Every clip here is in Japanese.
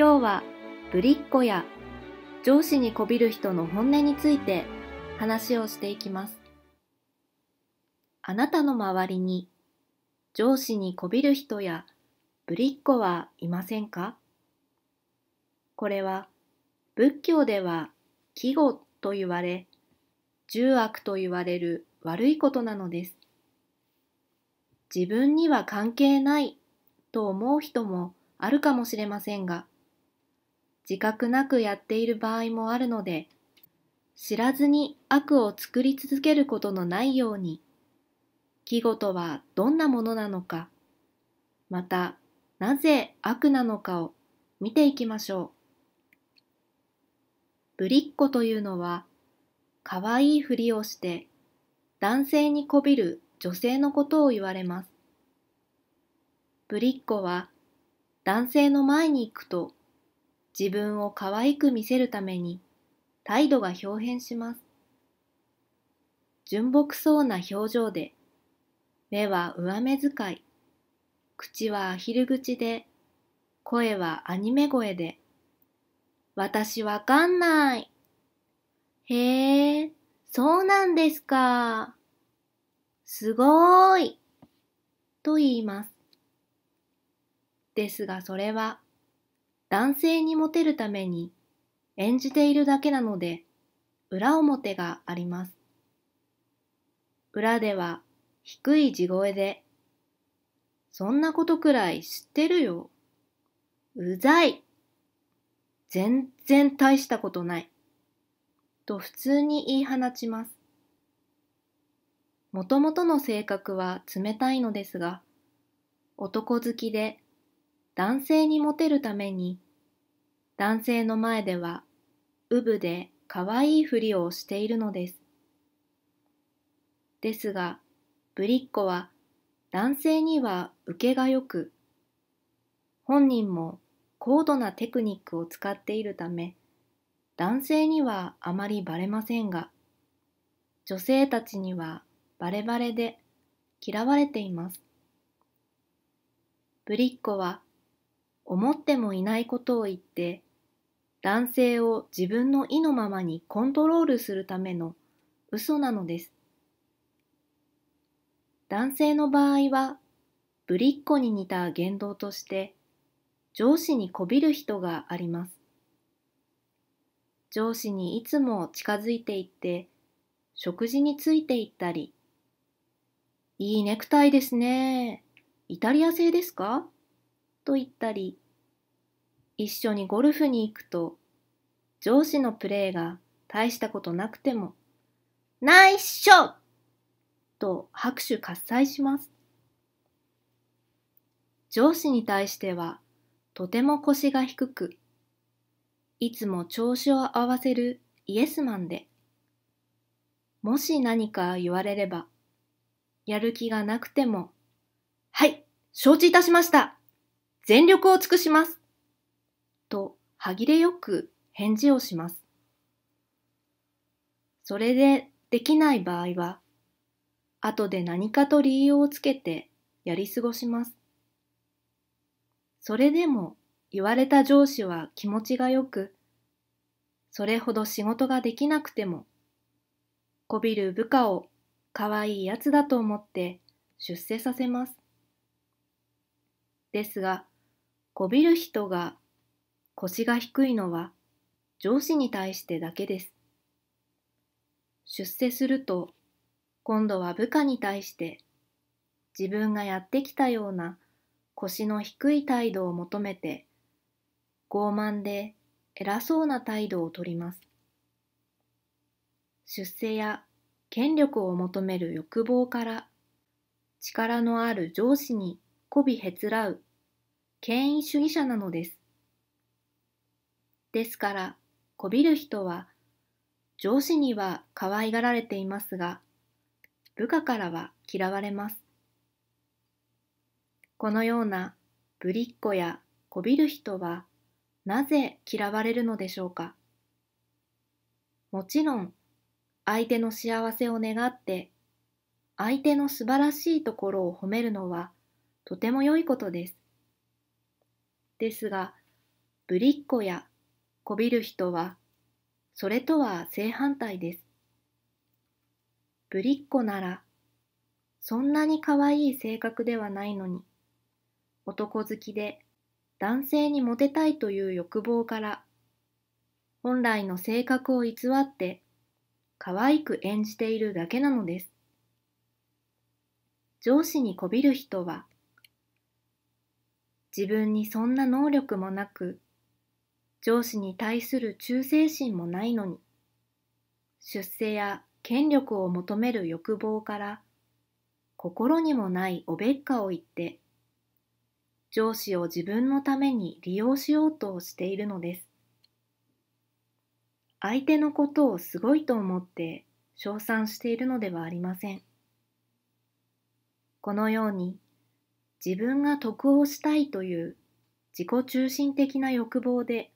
今日はぶりっ子や上司にこびる人の本音について話をしていきます。あなたの周りに上司にこびる人やぶりっ子はいませんかこれは仏教では季語と言われ重悪と言われる悪いことなのです。自分には関係ないと思う人もあるかもしれませんが自覚なくやっている場合もあるので、知らずに悪を作り続けることのないように、季語とはどんなものなのか、また、なぜ悪なのかを見ていきましょう。ぶりっ子というのは、かわいいふりをして男性にこびる女性のことを言われます。ぶりっ子は男性の前に行くと自分を可愛く見せるために態度が表変します。純朴そうな表情で、目は上目遣い、口はアヒル口で、声はアニメ声で、私わかんない。へえ、そうなんですか。すごーい。と言います。ですがそれは男性にモテるために演じているだけなので裏表があります。裏では低い地声でそんなことくらい知ってるよ。うざい。全然大したことない。と普通に言い放ちます。もともとの性格は冷たいのですが、男好きで男性にモテるために男性の前では、うぶでかわいいふりをしているのです。ですが、ぶりっ子は男性には受けがよく、本人も高度なテクニックを使っているため、男性にはあまりばれませんが、女性たちにはバレバレで嫌われています。ぶりっ子は思ってもいないことを言って男性を自分の意のままにコントロールするための嘘なのです。男性の場合は、ぶりっ子に似た言動として、上司にこびる人があります。上司にいつも近づいていって、食事についていったり、いいネクタイですね。イタリア製ですかと言ったり、一緒にゴルフに行くと、上司のプレーが大したことなくても、ナイスショッと拍手喝采します。上司に対しては、とても腰が低く、いつも調子を合わせるイエスマンで、もし何か言われれば、やる気がなくても、はい、承知いたしました。全力を尽くします。歯切れよく返事をします。それでできない場合は、後で何かと理由をつけてやり過ごします。それでも言われた上司は気持ちがよく、それほど仕事ができなくても、こびる部下を可愛いいやつだと思って出世させます。ですが、こびる人が腰が低いのは上司に対してだけです。出世すると今度は部下に対して自分がやってきたような腰の低い態度を求めて傲慢で偉そうな態度をとります。出世や権力を求める欲望から力のある上司に媚びへつらう権威主義者なのです。ですから、こびる人は、上司には可愛がられていますが、部下からは嫌われます。このようなぶりっ子やこびる人は、なぜ嫌われるのでしょうか。もちろん、相手の幸せを願って、相手の素晴らしいところを褒めるのは、とても良いことです。ですが、ぶりっ子やこびる人は、それとは正反対です。ぶりっ子なら、そんなに可愛い性格ではないのに、男好きで男性にモテたいという欲望から、本来の性格を偽って可愛く演じているだけなのです。上司にこびる人は、自分にそんな能力もなく、上司に対する忠誠心もないのに、出世や権力を求める欲望から、心にもないおべっかを言って、上司を自分のために利用しようとしているのです。相手のことをすごいと思って称賛しているのではありません。このように自分が得をしたいという自己中心的な欲望で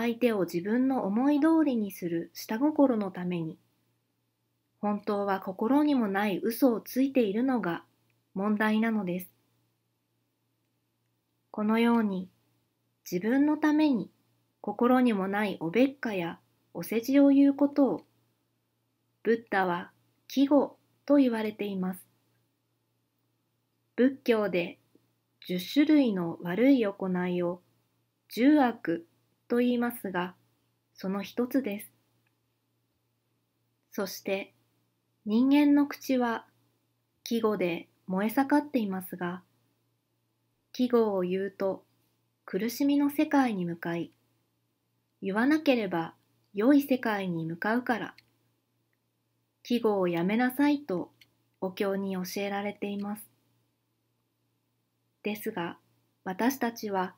相手を自分の思い通りにする下心のために、本当は心にもない嘘をついているのが問題なのです。このように、自分のために心にもないおべっかやお世辞を言うことを、ブッダは季語と言われています。仏教で10種類の悪い行いを十悪と言いますが、その一つです。そして、人間の口は、季語で燃え盛っていますが、季語を言うと、苦しみの世界に向かい、言わなければ良い世界に向かうから、季語をやめなさいとお経に教えられています。ですが、私たちは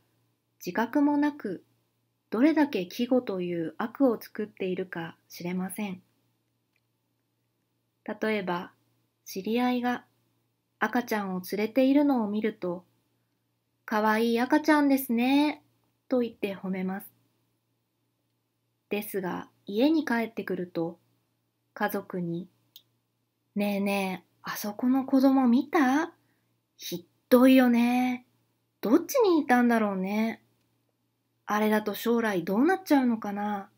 自覚もなくどれだけ季語という悪を作っているか知れません。例えば、知り合いが赤ちゃんを連れているのを見ると、かわいい赤ちゃんですね、と言って褒めます。ですが、家に帰ってくると、家族に、ねえねえ、あそこの子供見たひっどいよね。どっちにいたんだろうね。あれだと将来どうなっちゃうのかな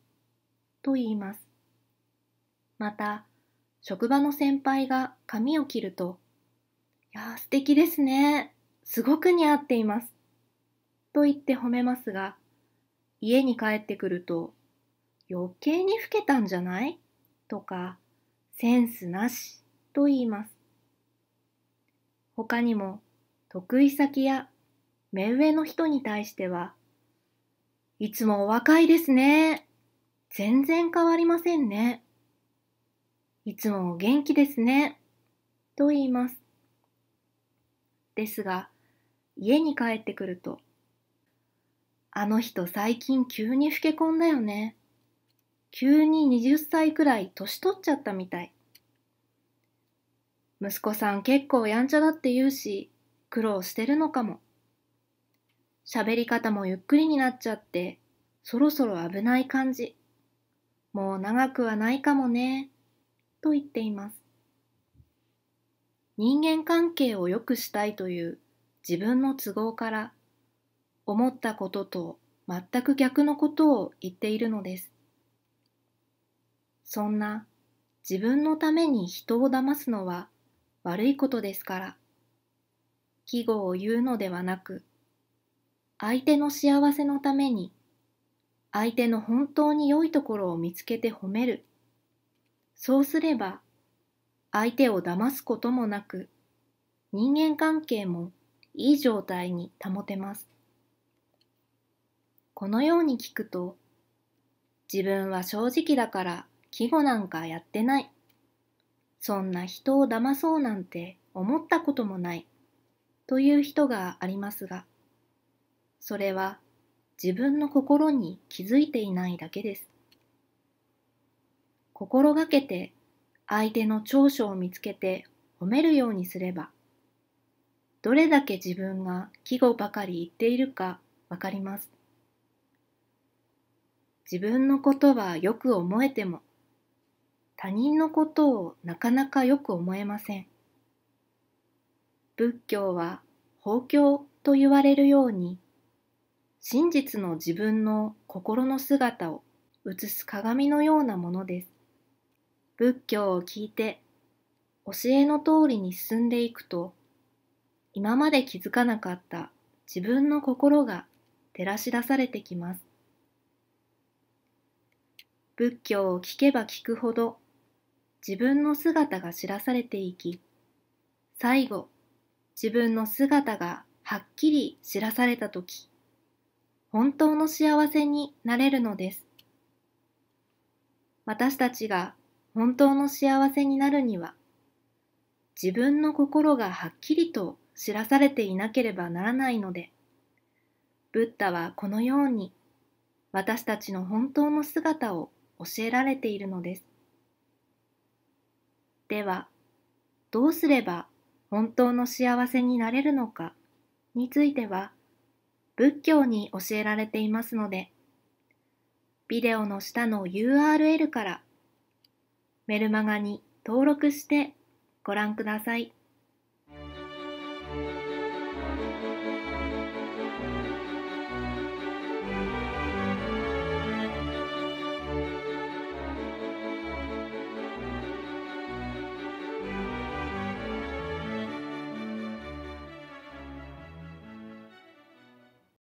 と言います。また、職場の先輩が髪を切ると、いや、素敵ですね。すごく似合っています。と言って褒めますが、家に帰ってくると、余計に老けたんじゃないとか、センスなしと言います。他にも、得意先や目上の人に対しては、いつもお若いですね。全然変わりませんね。いつもお元気ですね。と言います。ですが、家に帰ってくると、あの人最近急に老け込んだよね。急に20歳くらい年取っちゃったみたい。息子さん結構やんちゃだって言うし、苦労してるのかも。喋り方もゆっくりになっちゃって、そろそろ危ない感じ。もう長くはないかもね、と言っています。人間関係を良くしたいという自分の都合から思ったことと全く逆のことを言っているのです。そんな自分のために人を騙すのは悪いことですから、季語を言うのではなく、相手の幸せのために相手の本当に良いところを見つけて褒めるそうすれば相手を騙すこともなく人間関係もいい状態に保てますこのように聞くと自分は正直だから季語なんかやってないそんな人を騙そうなんて思ったこともないという人がありますがそれは自分の心に気づいていないだけです。心がけて相手の長所を見つけて褒めるようにすれば、どれだけ自分が季語ばかり言っているかわかります。自分のことはよく思えても、他人のことをなかなかよく思えません。仏教は法教と言われるように真実の自分の心の姿を映す鏡のようなものです。仏教を聞いて教えの通りに進んでいくと今まで気づかなかった自分の心が照らし出されてきます。仏教を聞けば聞くほど自分の姿が知らされていき、最後自分の姿がはっきり知らされた時本当の幸せになれるのです。私たちが本当の幸せになるには、自分の心がはっきりと知らされていなければならないので、ブッダはこのように私たちの本当の姿を教えられているのです。では、どうすれば本当の幸せになれるのかについては、仏教に教えられていますので、ビデオの下の URL からメルマガに登録してご覧ください。